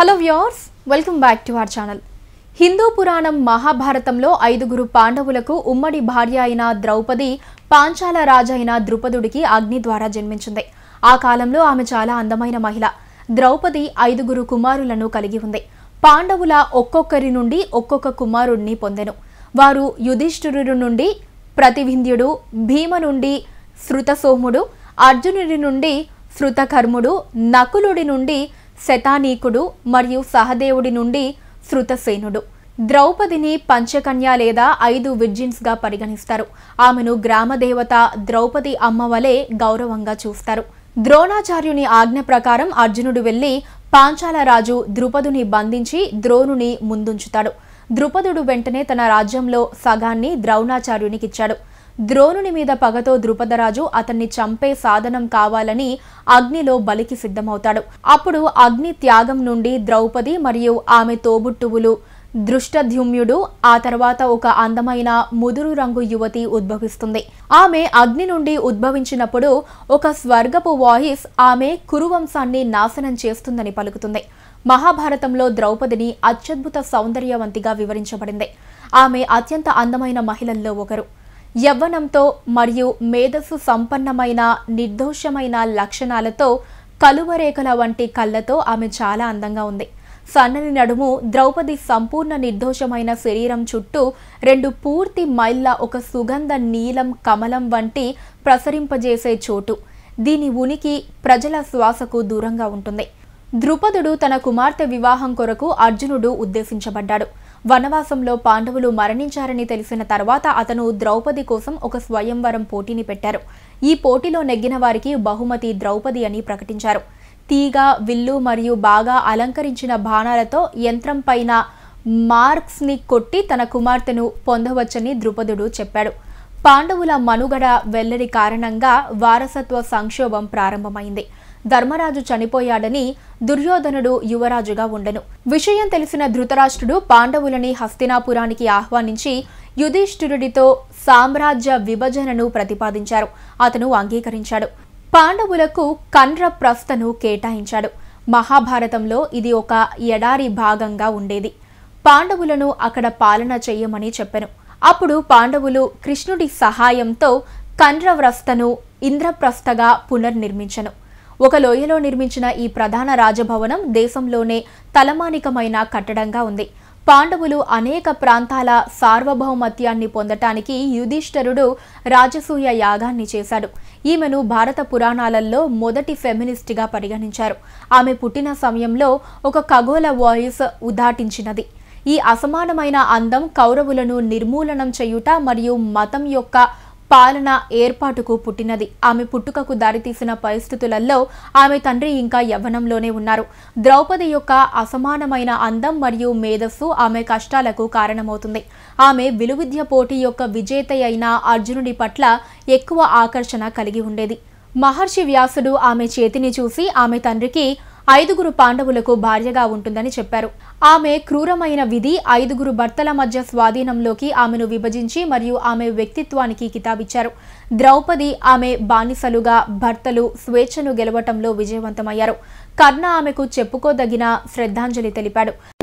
hello viewers welcome back to our channel Hindu పురాణం మహాభారతంలో ఐదుగురు పాండవులకు ఉమ్మడి భార్య అయిన ద్రౌపది పాంచాల అయిన ద్రుపదుడికి అగ్ని ద్వారా జన్మించింది ఆ కాలంలో ఆమె చాలా అందమైన మహిళ ద్రౌపది ఐదుగురు కుమారులను కలిగి ఉంది పాండవుల ఒక్కొక్కరి నుండి ఒక్కొక్క కుమారుడిని పొందెను వారు యుధిష్ఠురుడి నుండి ప్రతివింధ్యుడు భీమ నుండి శృతసోముడు అర్జునుడి నుండి శృతకర్ముడు నకులుడి నుండి శతానీకుడు మరియు సహదేవుడి నుండి శృతసేనుడు ద్రౌపదిని పంచకన్య లేదా ఐదు విర్జిన్స్గా పరిగణిస్తారు ఆమెను గ్రామదేవత ద్రౌపది అమ్మ వలె గౌరవంగా చూస్తారు ద్రోణాచార్యుని ఆజ్ఞ ప్రకారం అర్జునుడు వెళ్ళి పాంచాల రాజు ద్రుపదుని బంధించి ద్రోణుని ముందుంచుతాడు ద్రుపదుడు వెంటనే తన రాజ్యంలో సగాన్ని ద్రౌణాచార్యునికిచ్చాడు ద్రోణుని మీద పగతో ద్రుపదరాజు అతన్ని చంపే సాధనం కావాలని అగ్నిలో బలికి సిద్ధమవుతాడు అప్పుడు అగ్ని త్యాగం నుండి ద్రౌపది మరియు ఆమె తోబుట్టువులు దృష్టధ్యుమ్యుడు ఆ తర్వాత ఒక అందమైన ముదురు రంగు యువతి ఉద్భవిస్తుంది ఆమె అగ్ని నుండి ఉద్భవించినప్పుడు ఒక స్వర్గపు వాయిస్ ఆమె కురువంశాన్ని నాశనం చేస్తుందని పలుకుతుంది మహాభారతంలో ద్రౌపదిని అత్యద్భుత సౌందర్యవంతిగా వివరించబడింది ఆమె అత్యంత అందమైన మహిళల్లో ఒకరు యవ్వనంతో మరియు మేధస్సు సంపన్నమైన నిర్దోషమైన లక్షణాలతో కలువరేఖల వంటి కళ్ళతో ఆమె చాలా అందంగా ఉంది సన్నని నడుము ద్రౌపది సంపూర్ణ నిర్దోషమైన శరీరం చుట్టూ రెండు పూర్తి మైళ్ళ ఒక సుగంధ నీలం కమలం వంటి ప్రసరింపజేసే చోటు దీని ఉనికి ప్రజల శ్వాసకు దూరంగా ఉంటుంది ద్రుపదుడు తన కుమార్తె వివాహం కొరకు అర్జునుడు ఉద్దేశించబడ్డాడు వనవాసంలో పాండవులు మరణించారని తెలిసిన తర్వాత అతను ద్రౌపది కోసం ఒక స్వయంవరం పోటీని పెట్టారు ఈ పోటీలో నెగ్గిన వారికి బహుమతి ద్రౌపది అని ప్రకటించారు తీగ విల్లు మరియు బాగా అలంకరించిన బాణాలతో యంత్రం పైన మార్క్స్ని కొట్టి తన కుమార్తెను పొందవచ్చని ద్రుపదుడు చెప్పాడు పాండవుల మనుగడ వెల్లడి కారణంగా వారసత్వ సంక్షోభం ప్రారంభమైంది ధర్మరాజు చనిపోయాడని దుర్యోధనుడు యువరాజుగా ఉండెను విషయం తెలిసిన ధృతరాష్ట్రుడు పాండవులని హస్తినాపురానికి ఆహ్వానించి యుధిష్ఠిరుడితో సామ్రాజ్య విభజనను ప్రతిపాదించారు అతను అంగీకరించాడు పాండవులకు కండ్ర ప్రస్థను కేటాయించాడు మహాభారతంలో ఇది ఒక ఎడారి భాగంగా ఉండేది పాండవులను అక్కడ పాలన చెయ్యమని చెప్పెను అప్పుడు పాండవులు కృష్ణుడి సహాయంతో కండ్రవ్రస్థను ఇంద్రప్రస్థగా పునర్నిర్మించను ఒక లోయలో నిర్మించిన ఈ ప్రధాన రాజభవనం దేశంలోనే తలమానికమైన కట్టడంగా ఉంది పాండవులు అనేక ప్రాంతాల సార్వభౌమత్యాన్ని పొందటానికి యుధిష్ఠరుడు రాజసూయ యాగాన్ని చేశాడు ఈమెను భారత పురాణాలలో మొదటి ఫెమినిస్ట్గా పరిగణించారు ఆమె పుట్టిన సమయంలో ఒక ఖగోళ వాయిస్ ఉదాటించినది ఈ అసమానమైన అందం కౌరవులను నిర్మూలనం చేయుట మరియు మతం యొక్క పాలన ఏర్పాటుకు పుట్టినది ఆమె పుట్టుకకు దారితీసిన పరిస్థితులలో ఆమె తండ్రి ఇంకా యవ్వనంలోనే ఉన్నారు ద్రౌపది యొక్క అసమానమైన అందం మరియు మేధస్సు ఆమె కష్టాలకు కారణమవుతుంది ఆమె విలువిద్య పోటీ యొక్క విజేత అయిన అర్జునుడి పట్ల ఎక్కువ ఆకర్షణ కలిగి ఉండేది మహర్షి వ్యాసుడు ఆమె చేతిని చూసి ఆమె తండ్రికి ఐదుగురు పాండవులకు భార్యగా ఉంటుందని చెప్పారు ఆమె క్రూరమైన విధి ఐదుగురు భర్తల మధ్య స్వాధీనంలోకి ఆమెను విభజించి మరియు ఆమె వ్యక్తిత్వానికి కితాబిచ్చారు ద్రౌపది ఆమె బానిసలుగా భర్తలు స్వేచ్ఛను గెలవటంలో విజయవంతమయ్యారు కర్ణ ఆమెకు చెప్పుకోదగిన శ్రద్ధాంజలి తెలిపాడు